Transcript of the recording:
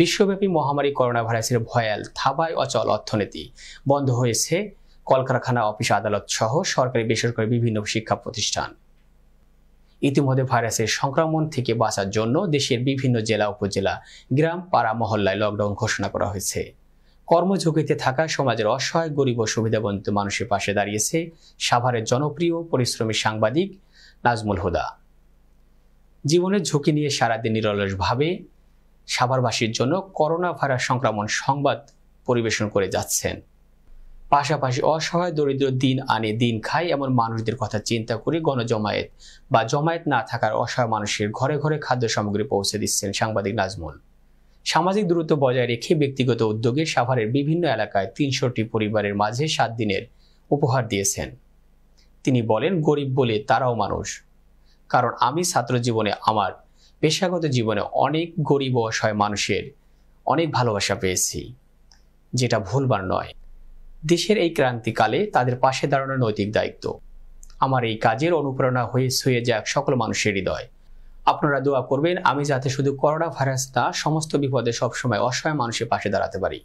বিশ্বব্যাপী মহামারী করোনা ভাইরাসের ভয়াল থাবায় অচল অর্থনীতি বন্ধ হয়েছে কলকারখানা অফিস আদালত সহ সরকারি বেসরকারি বিভিন্ন শিক্ষা প্রতিষ্ঠান ইতিমধ্যে ভাইরাসের সংক্রমণ থেকে বাঁচার জন্য দেশের বিভিন্ন জেলা উপজেলা গ্রাম পাড়া মহল্লায় লকডাউন ঘোষণা করা হয়েছে কর্মঝুঁকিতে থাকা সমাজের অসহায় গরিব ও সুবিধাবঞ্চিত মানুষের পাশে দাঁড়িয়েছে সাভারের জনপ্রিয় পরিশ্রমী সাংবাদিক নাজমুল হুদা জীবনের ঝুঁকি নিয়ে সারাদিন নিরলসভাবে সাভারবাসীর জন্য করোনা ভাইরাস সংক্রমণ সংবাদ পরিবেশন করে যাচ্ছেন পাশাপাশি অসহায় দরিদ্র দিন আনে দিন খায় এমন মানুষদের কথা চিন্তা করে গণজমায়েত বা জমায়েত না থাকার অসহায় মানুষের ঘরে ঘরে খাদ্য সামগ্রী পৌঁছে দিচ্ছেন সাংবাদিক নাজমুল সামাজিক দূরত্ব বজায় রেখে ব্যক্তিগত উদ্যোগে সাভারের বিভিন্ন এলাকায় তিনশোটি পরিবারের মাঝে সাত দিনের উপহার দিয়েছেন তিনি বলেন গরিব বলে তারাও মানুষ কারণ আমি ছাত্র জীবনে আমার পেশাগত জীবনে অনেক গরিব অসহায় মানুষের অনেক ভালোবাসা পেয়েছি যেটা ভুলবার নয় দেশের এই ক্রান্তিকালে তাদের পাশে দাঁড়ানো নৈতিক দায়িত্ব আমার এই কাজের অনুপ্রেরণা হয়ে ছুঁয়ে যাক সকল মানুষের হৃদয় আপনারা দোয়া করবেন আমি যাতে শুধু করোনা ভাইরাস না সমস্ত বিপদে সবসময় অসহায় মানুষের পাশে দাঁড়াতে পারি